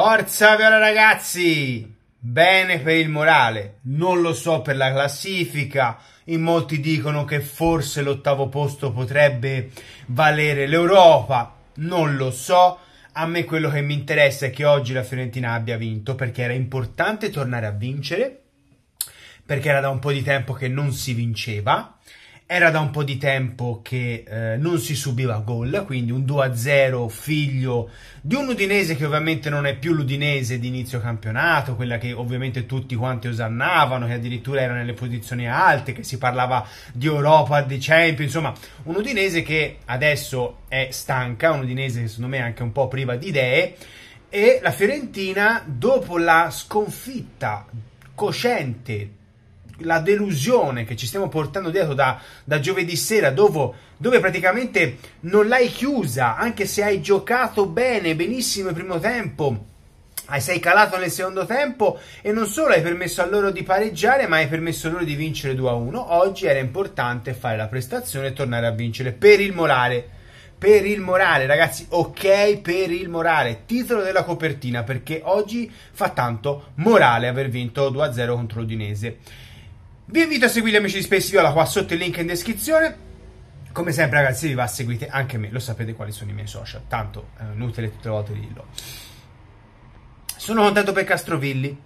Forza Viola ragazzi! Bene per il morale, non lo so per la classifica, in molti dicono che forse l'ottavo posto potrebbe valere l'Europa, non lo so, a me quello che mi interessa è che oggi la Fiorentina abbia vinto perché era importante tornare a vincere, perché era da un po' di tempo che non si vinceva era da un po' di tempo che eh, non si subiva gol, quindi un 2-0 figlio di un Udinese che ovviamente non è più l'Udinese di inizio campionato, quella che ovviamente tutti quanti osannavano, che addirittura era nelle posizioni alte, che si parlava di Europa, di Champions, insomma un Udinese che adesso è stanca, un Udinese che secondo me è anche un po' priva di idee, e la Fiorentina dopo la sconfitta cosciente la delusione che ci stiamo portando dietro da, da giovedì sera, dove, dove, praticamente non l'hai chiusa, anche se hai giocato bene, benissimo il primo tempo. Sei calato nel secondo tempo e non solo hai permesso a loro di pareggiare, ma hai permesso loro di vincere 2-1. Oggi era importante fare la prestazione e tornare a vincere per il morale. Per il morale, ragazzi, ok per il morale. Titolo della copertina perché oggi fa tanto morale aver vinto 2-0 contro l'Udinese. Vi invito a seguire gli amici di Space Viola qua sotto il link in descrizione. Come sempre ragazzi vi va seguite anche me, lo sapete quali sono i miei social, tanto è eh, inutile tutte le volte dirlo. Sono contento per Castrovilli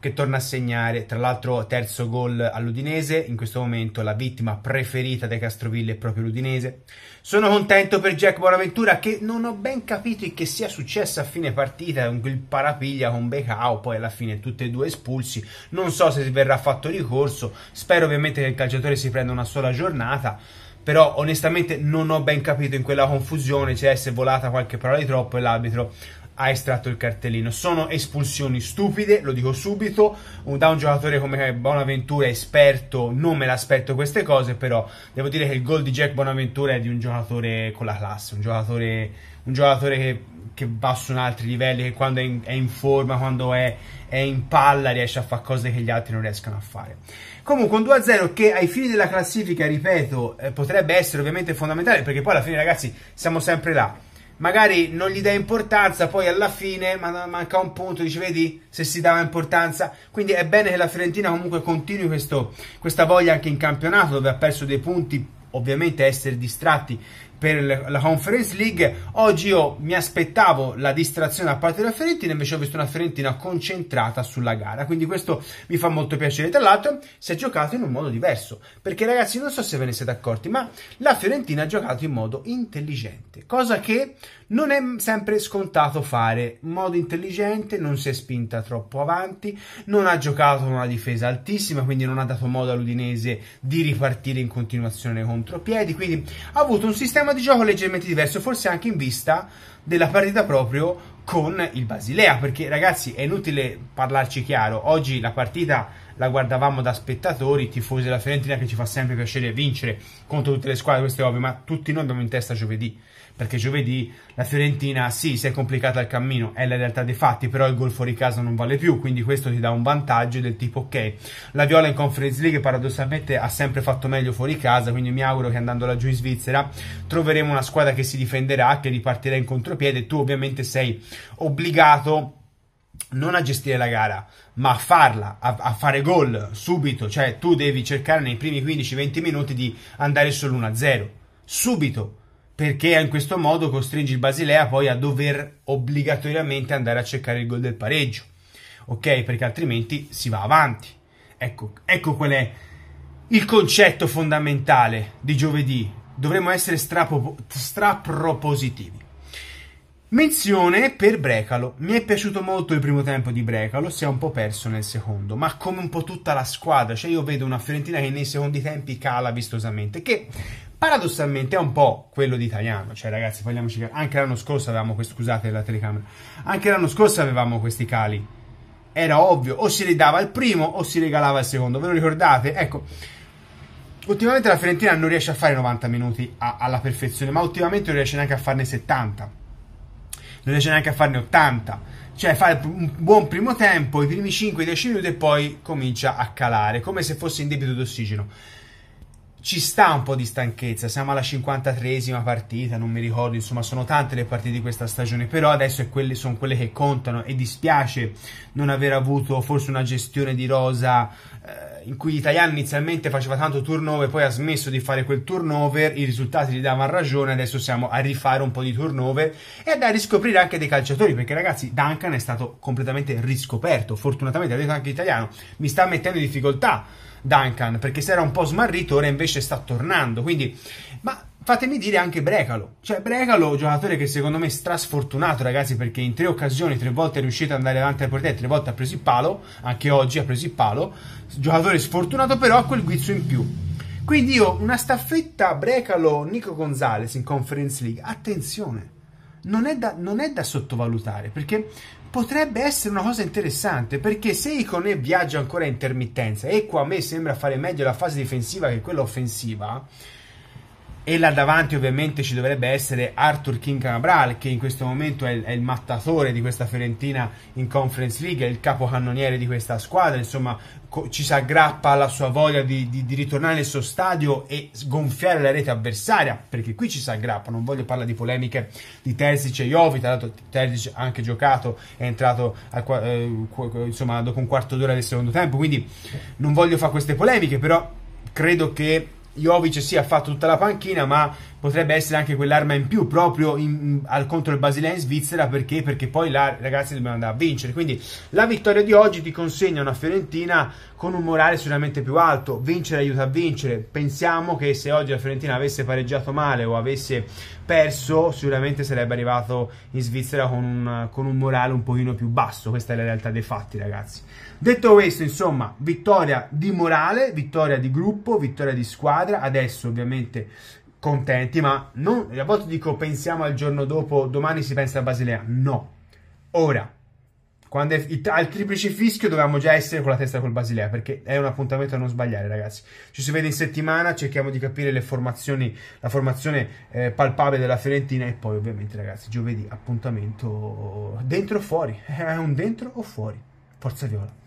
che torna a segnare, tra l'altro terzo gol all'Udinese, in questo momento la vittima preferita dei Castroville è proprio l'Udinese. Sono contento per Jack Bonaventura che non ho ben capito che sia successo a fine partita, il parapiglia con Becao, poi alla fine tutti e due espulsi, non so se verrà fatto ricorso, spero ovviamente che il calciatore si prenda una sola giornata, però onestamente non ho ben capito in quella confusione, cioè se è volata qualche parola di troppo e l'arbitro ha estratto il cartellino. Sono espulsioni stupide, lo dico subito, da un giocatore come Bonaventura, esperto, non me l'aspetto queste cose, però devo dire che il gol di Jack Bonaventura è di un giocatore con la classe, un giocatore, un giocatore che, che, va su un altri livelli, che quando è in, è in forma, quando è, è in palla riesce a fare cose che gli altri non riescono a fare. Comunque un 2-0 che ai fini della classifica, ripeto, eh, potrebbe essere ovviamente fondamentale perché poi alla fine ragazzi siamo sempre là magari non gli dai importanza, poi alla fine manca un punto, dici vedi se si dava importanza. Quindi è bene che la Fiorentina comunque continui questo, questa voglia anche in campionato dove ha perso dei punti ovviamente essere distratti per la Conference League. Oggi io mi aspettavo la distrazione a parte della Fiorentina, invece ho visto una Fiorentina concentrata sulla gara, quindi questo mi fa molto piacere. Tra l'altro si è giocato in un modo diverso, perché ragazzi non so se ve ne siete accorti, ma la Fiorentina ha giocato in modo intelligente, cosa che non è sempre scontato fare, in modo intelligente, non si è spinta troppo avanti, non ha giocato una difesa altissima, quindi non ha dato modo all'Udinese di ripartire in continuazione contro piedi. quindi ha avuto un sistema schema di gioco leggermente diverso, forse anche in vista della partita proprio con il Basilea, perché ragazzi è inutile parlarci chiaro, oggi la partita la guardavamo da spettatori, tifosi della Fiorentina che ci fa sempre piacere vincere contro tutte le squadre, questo è ovvio, ma tutti noi andiamo in testa giovedì, perché giovedì la Fiorentina sì, si è complicata il cammino, è la realtà dei fatti, però il gol fuori casa non vale più, quindi questo ti dà un vantaggio del tipo ok, la Viola in Conference League paradossalmente ha sempre fatto meglio fuori casa, quindi mi auguro che andando laggiù in Svizzera troveremo una squadra che si difenderà, che ripartirà in contropiede, tu ovviamente sei obbligato non a gestire la gara, ma a farla, a, a fare gol subito, cioè tu devi cercare nei primi 15-20 minuti di andare sull'1-0, subito, perché in questo modo costringi il Basilea poi a dover obbligatoriamente andare a cercare il gol del pareggio, ok? Perché altrimenti si va avanti. Ecco, ecco qual è il concetto fondamentale di giovedì, dovremmo essere strapropositivi. Menzione per Brecalo. Mi è piaciuto molto il primo tempo di Brecalo, si è un po' perso nel secondo, ma come un po' tutta la squadra, cioè io vedo una Fiorentina che nei secondi tempi cala vistosamente, che paradossalmente è un po' quello di italiano, cioè ragazzi, parliamoci anche l'anno scorso avevamo questo, scusate la telecamera. Anche l'anno scorso avevamo questi cali. Era ovvio, o si ridava il primo o si regalava il secondo, ve lo ricordate? Ecco, ultimamente la Fiorentina non riesce a fare 90 minuti a, alla perfezione, ma ultimamente non riesce neanche a farne 70 non riesce neanche a farne 80 cioè fa un buon primo tempo, i primi 5-10 minuti e poi comincia a calare, come se fosse in debito d'ossigeno. Ci sta un po' di stanchezza, siamo alla 53esima partita, non mi ricordo, insomma sono tante le partite di questa stagione, però adesso quelle, sono quelle che contano e dispiace non aver avuto forse una gestione di rosa... Eh, in cui l'italiano inizialmente faceva tanto turnover, poi ha smesso di fare quel turnover, i risultati gli davano ragione, adesso siamo a rifare un po' di turnover e a riscoprire anche dei calciatori, perché ragazzi Duncan è stato completamente riscoperto, fortunatamente ha detto anche l'italiano, mi sta mettendo in difficoltà Duncan, perché si era un po' smarrito, ora invece sta tornando, quindi... Ma fatemi dire anche Brecalo. Cioè, Brecalo, giocatore che secondo me è strasfortunato, ragazzi, perché in tre occasioni, tre volte è riuscito ad andare avanti al portiere, tre volte ha preso il palo, anche oggi ha preso il palo. Giocatore sfortunato, però ha quel guizzo in più. Quindi io, una staffetta Brecalo-Nico Gonzalez in Conference League, attenzione, non è, da, non è da sottovalutare, perché potrebbe essere una cosa interessante perché se Icone viaggia ancora a intermittenza e qua a me sembra fare meglio la fase difensiva che quella offensiva e là davanti ovviamente ci dovrebbe essere Arthur King Cabral che in questo momento è il, è il, mattatore di questa Fiorentina in Conference League, è il capocannoniere di questa squadra, insomma ci si aggrappa alla sua voglia di, di, di, ritornare nel suo stadio e sgonfiare la rete avversaria, perché qui ci si aggrappa, non voglio parlare di polemiche di Terzic e Jovi, tra l'altro Terzic ha anche giocato, è entrato a, eh, insomma, dopo un quarto d'ora del secondo tempo, quindi non voglio fare queste polemiche, però credo che Jovic sì ha fatto tutta la panchina ma potrebbe essere anche quell'arma in più proprio in, al contro il Basilea in Svizzera perché? perché poi là ragazzi dobbiamo andare a vincere quindi la vittoria di oggi ti consegna una Fiorentina con un morale sicuramente più alto vincere aiuta a vincere pensiamo che se oggi la Fiorentina avesse pareggiato male o avesse perso sicuramente sarebbe arrivato in Svizzera con un, con un morale un pochino più basso questa è la realtà dei fatti ragazzi detto questo insomma vittoria di morale vittoria di gruppo vittoria di squadra squadra. Adesso ovviamente contenti, ma non, a volte dico pensiamo al giorno dopo, domani si pensa a Basilea. No, ora, quando è, il, al triplice fischio dovevamo già essere con la testa col Basilea, perché è un appuntamento a non sbagliare, ragazzi. Ci si vede in settimana, cerchiamo di capire le formazioni, la formazione eh, palpabile della Fiorentina e poi ovviamente, ragazzi, giovedì appuntamento dentro o fuori. È un dentro o fuori. Forza Viola.